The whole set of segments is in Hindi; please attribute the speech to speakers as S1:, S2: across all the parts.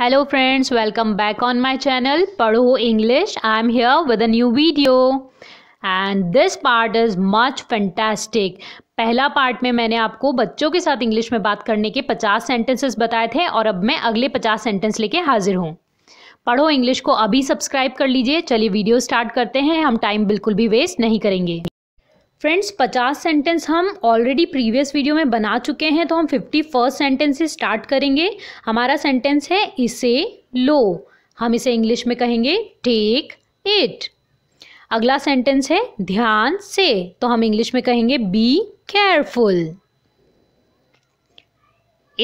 S1: hello friends welcome back on my channel पढ़ो English I am here with a new video and this part is much fantastic पहला पार्ट में मैंने आपको बच्चों के साथ इंग्लिश में बात करने के 50 सेंटेंसेस बताए थे और अब मैं अगले 50 सेंटेंस लेके हाजिर हूँ पढ़ो इंग्लिश को अभी सब्सक्राइब कर लीजिए चलिए वीडियो स्टार्ट करते हैं हम टाइम बिल्कुल भी वेस्ट नहीं करेंगे फ्रेंड्स पचास सेंटेंस हम ऑलरेडी प्रीवियस वीडियो में बना चुके हैं तो हम फिफ्टी फर्स्ट सेंटेंस से स्टार्ट करेंगे हमारा सेंटेंस है इसे लो हम इसे इंग्लिश में कहेंगे टेक इट अगला सेंटेंस है ध्यान से तो हम इंग्लिश में कहेंगे बी केयरफुल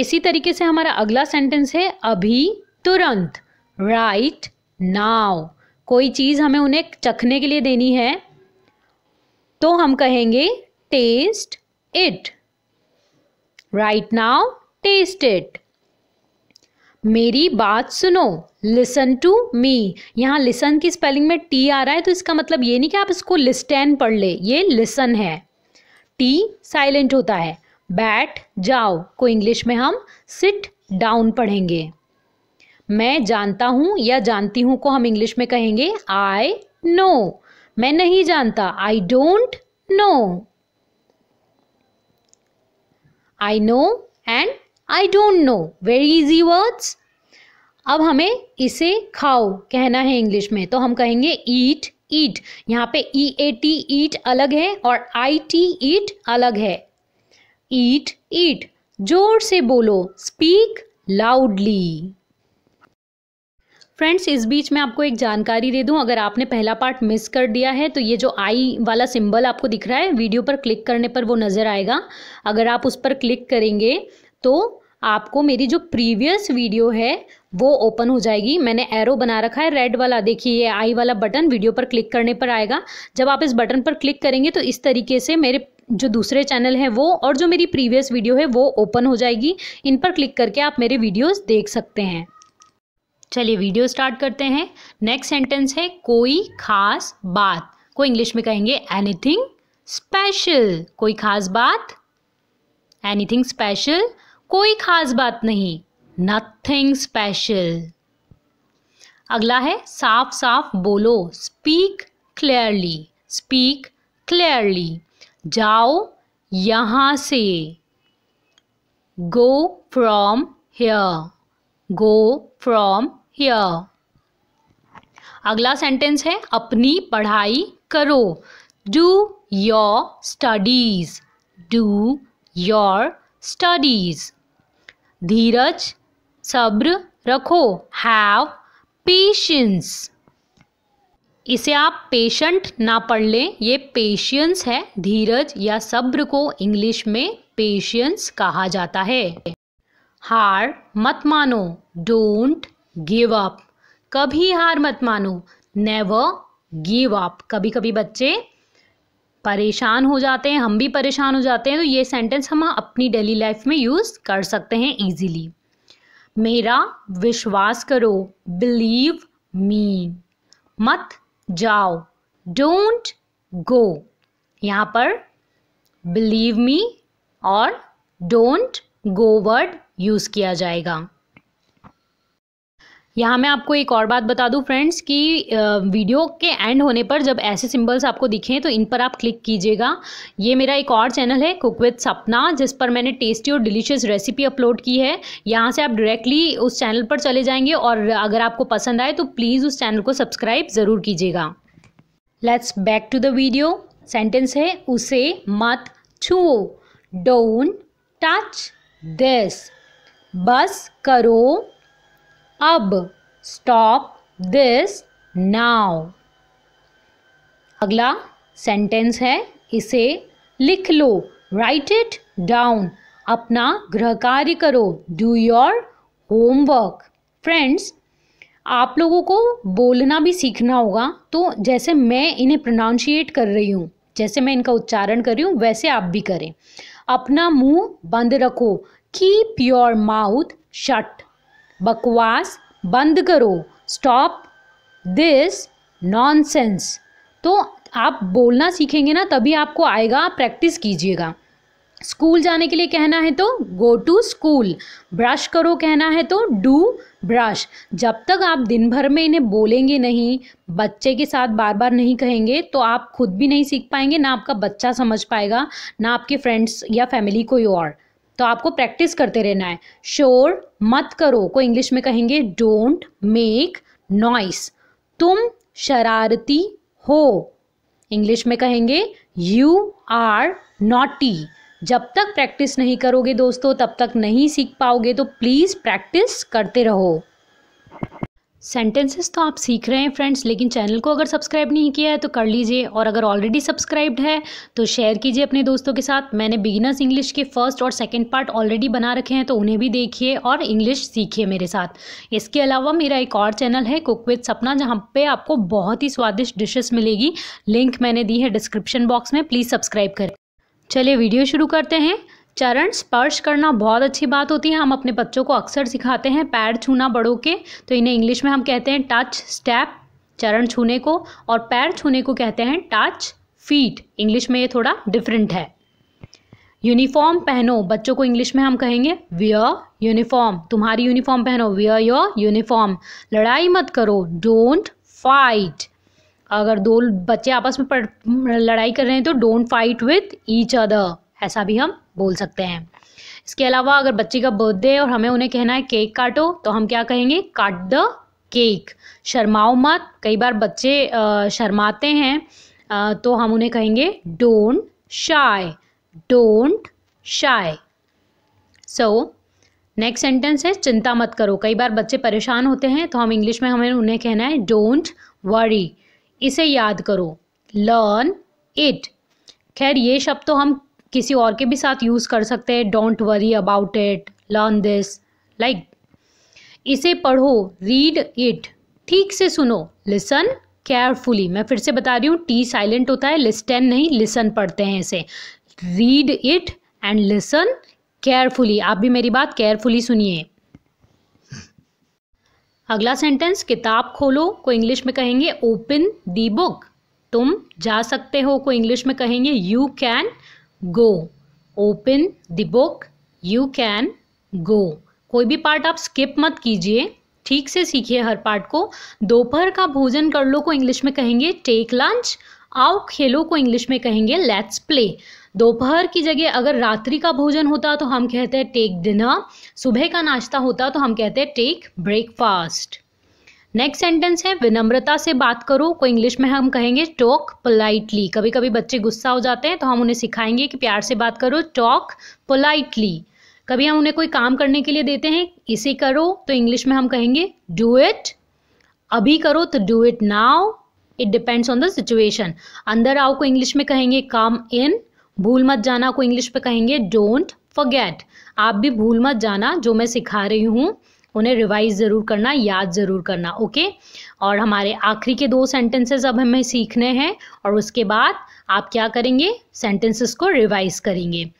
S1: इसी तरीके से हमारा अगला सेंटेंस है अभी तुरंत राइट नाउ कोई चीज़ हमें उन्हें चखने के लिए देनी है तो हम कहेंगे test it right now test it मेरी बात सुनो लिसन टू मी यहाँ लिसन की स्पेलिंग में टी आ रहा है तो इसका मतलब ये नहीं कि आप इसको लिस्टेन पढ़ ले ये लिसन है टी साइलेंट होता है बैठ जाओ को इंग्लिश में हम सिट डाउन पढ़ेंगे मैं जानता हूँ या जानती हूँ को हम इंग्लिश में कहेंगे आई नो मैं नहीं जानता I don't know I know and I don't know very easy words अब हमें इसे खाओ कहना है इंग्लिश में तो हम कहेंगे ईट ईट यहाँ पे ई ए टी ईट अलग है और आई टी ईट अलग है ईट ईट जोर से बोलो स्पीक लाउडली फ्रेंड्स इस बीच में आपको एक जानकारी दे दूं अगर आपने पहला पार्ट मिस कर दिया है तो ये जो आई वाला सिंबल आपको दिख रहा है वीडियो पर क्लिक करने पर वो नज़र आएगा अगर आप उस पर क्लिक करेंगे तो आपको मेरी जो प्रीवियस वीडियो है वो ओपन हो जाएगी मैंने एरो बना रखा है रेड वाला देखिए ये आई वाला बटन वीडियो पर क्लिक करने पर आएगा जब आप इस बटन पर क्लिक करेंगे तो इस तरीके से मेरे जो दूसरे चैनल हैं वो और जो मेरी प्रीवियस वीडियो है वो ओपन हो जाएगी इन पर क्लिक करके आप मेरे वीडियोस देख सकते हैं चलिए वीडियो स्टार्ट करते हैं नेक्स्ट सेंटेंस है कोई खास बात को इंग्लिश में कहेंगे एनीथिंग स्पेशल कोई खास बात एनीथिंग स्पेशल कोई खास बात नहीं नथिंग स्पेशल अगला है साफ साफ बोलो स्पीक क्लियरली स्पीक क्लियरली जाओ यहां से go from here go from here अगला सेंटेंस है अपनी पढ़ाई करो do your studies do your studies धीरज सब्र रखो हैव पेशेंस इसे आप पेशेंट ना पढ़ लें ये पेशियंस है धीरज या सब्र को इंग्लिश में पेशियंस कहा जाता है हार मत मानो डोंट गिव अप कभी हार मत मानो नेवर गिव अप कभी कभी बच्चे परेशान हो जाते हैं हम भी परेशान हो जाते हैं तो ये सेंटेंस हम अपनी डेली लाइफ में यूज़ कर सकते हैं इजीली मेरा विश्वास करो बिलीव मी मत जाओ डोंट गो यहाँ पर बिलीव मी और डोंट गो वर्ड यूज़ किया जाएगा यहाँ मैं आपको एक और बात बता दूँ फ्रेंड्स कि वीडियो के एंड होने पर जब ऐसे सिम्बल्स आपको दिखें तो इन पर आप क्लिक कीजिएगा ये मेरा एक और चैनल है कुक विद सपना जिस पर मैंने टेस्टी और डिलीशियस रेसिपी अपलोड की है यहाँ से आप डायरेक्टली उस चैनल पर चले जाएंगे और अगर आपको पसंद आए तो प्लीज़ उस चैनल को सब्सक्राइब ज़रूर कीजिएगा let's back to the video sentence है उसे मत छुओ डोंट टच दिस बस करो अब स्टॉप दिस नाउ अगला सेंटेंस है इसे लिख लो राइट इट डाउन अपना गृह कार्य करो डू योर होमवर्क फ्रेंड्स आप लोगों को बोलना भी सीखना होगा तो जैसे मैं इन्हें प्रोनाउंशिएट कर रही हूँ जैसे मैं इनका उच्चारण कर रही हूँ वैसे आप भी करें अपना मुंह बंद रखो कीप योर माउथ शट बकवास बंद करो स्टॉप दिस नॉनसेंस तो आप बोलना सीखेंगे ना तभी आपको आएगा प्रैक्टिस कीजिएगा स्कूल जाने के लिए कहना है तो गो टू स्कूल ब्रश करो कहना है तो डू ब्रश जब तक आप दिन भर में इन्हें बोलेंगे नहीं बच्चे के साथ बार बार नहीं कहेंगे तो आप खुद भी नहीं सीख पाएंगे ना आपका बच्चा समझ पाएगा ना आपके फ्रेंड्स या फैमिली कोई और तो आपको प्रैक्टिस करते रहना है शोर मत करो को इंग्लिश में कहेंगे डोंट मेक नॉइस तुम शरारती हो इंग्लिश में कहेंगे यू आर नॉटी जब तक प्रैक्टिस नहीं करोगे दोस्तों तब तक नहीं सीख पाओगे तो प्लीज़ प्रैक्टिस करते रहो सेंटेंसेस तो आप सीख रहे हैं फ्रेंड्स लेकिन चैनल को अगर सब्सक्राइब नहीं किया है तो कर लीजिए और अगर ऑलरेडी सब्सक्राइब्ड है तो शेयर कीजिए अपने दोस्तों के साथ मैंने बिगिनर्स इंग्लिश के फर्स्ट और सेकंड पार्ट ऑलरेडी बना रखे हैं तो उन्हें भी देखिए और इंग्लिश सीखिए मेरे साथ इसके अलावा मेरा एक और चैनल है कुक विद सपना जहाँ पर आपको बहुत ही स्वादिष्ट डिशेस मिलेगी लिंक मैंने दी है डिस्क्रिप्शन बॉक्स में प्लीज़ सब्सक्राइब करें चलिए वीडियो शुरू करते हैं चरण स्पर्श करना बहुत अच्छी बात होती है हम अपने बच्चों को अक्सर सिखाते हैं पैर छूना बड़ों के तो इन्हें इंग्लिश में हम कहते हैं टच स्टेप चरण छूने को और पैर छूने को कहते हैं टच फीट इंग्लिश में ये थोड़ा डिफरेंट है यूनिफॉर्म पहनो बच्चों को इंग्लिश में हम कहेंगे वियर यूनिफॉर्म तुम्हारी यूनिफॉर्म पहनो वियर योर यूनिफॉर्म लड़ाई मत करो डोंट फाइट अगर दो बच्चे आपस में लड़ाई कर रहे हैं तो don't fight with each other ऐसा भी हम बोल सकते हैं इसके अलावा अगर बच्चे का बर्थडे और हमें उन्हें कहना है केक काटो तो हम क्या कहेंगे काट द केक शर्माओ मत कई बार बच्चे शर्माते हैं तो हम उन्हें कहेंगे don't shy don't shy so next sentence है चिंता मत करो कई बार बच्चे परेशान होते हैं तो हम इंग्लिश में हमें उन्हें कहना है डोंट वरी इसे याद करो लर्न इट खैर ये शब्द तो हम किसी और के भी साथ यूज़ कर सकते हैं don't worry about it learn this like इसे पढ़ो रीड इट ठीक से सुनो लिसन केयरफुली मैं फिर से बता रही हूँ टी साइलेंट होता है लिस्टन नहीं लिसन पढ़ते हैं इसे read it and listen carefully आप भी मेरी बात केयरफुली सुनिए अगला सेंटेंस किताब खोलो को इंग्लिश में कहेंगे ओपन दी बुक तुम जा सकते हो को इंग्लिश में कहेंगे you can go open the book you can go कोई भी पार्ट आप स्किप मत कीजिए ठीक से सीखिए हर पार्ट को दोपहर का भोजन कर लो को इंग्लिश में कहेंगे टेक लंच आओ खेलो को इंग्लिश में कहेंगे लेट्स प्ले दोपहर की जगह अगर रात्रि का भोजन होता तो हम कहते हैं टेक डिनर सुबह का नाश्ता होता तो हम कहते हैं टेक ब्रेकफास्ट नेक्स्ट सेंटेंस है विनम्रता से बात करो को इंग्लिश में हम कहेंगे टॉक पोलाइटली कभी कभी बच्चे गुस्सा हो जाते हैं तो हम उन्हें सिखाएंगे कि प्यार से बात करो टॉक पोलाइटली कभी हम उन्हें कोई काम करने के लिए देते हैं इसे करो तो इंग्लिश में हम कहेंगे डू इट अभी करो तो do it now it depends on the situation अंदर आओ को इंग्लिश में कहेंगे कम इन भूल मत जाना को इंग्लिश में कहेंगे डोंट फॉरगेट आप भी भूल मत जाना जो मैं सिखा रही हूँ उन्हें रिवाइज ज़रूर करना याद ज़रूर करना ओके और हमारे आखिरी के दो सेंटेंसेस अब हमें सीखने हैं और उसके बाद आप क्या करेंगे सेंटेंसेस को रिवाइज करेंगे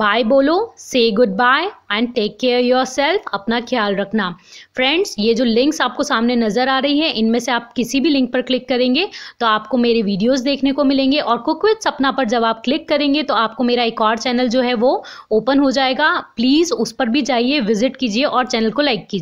S1: बाय बोलो से good bye and take care yourself अपना ख्याल रखना फ्रेंड्स ये जो लिंक्स आपको सामने नज़र आ रही है इनमें से आप किसी भी लिंक पर क्लिक करेंगे तो आपको मेरे वीडियोस देखने को मिलेंगे और कुक सपना पर जब आप क्लिक करेंगे तो आपको मेरा एक और चैनल जो है वो ओपन हो जाएगा प्लीज़ उस पर भी जाइए विजिट कीजिए और चैनल को लाइक कीजिए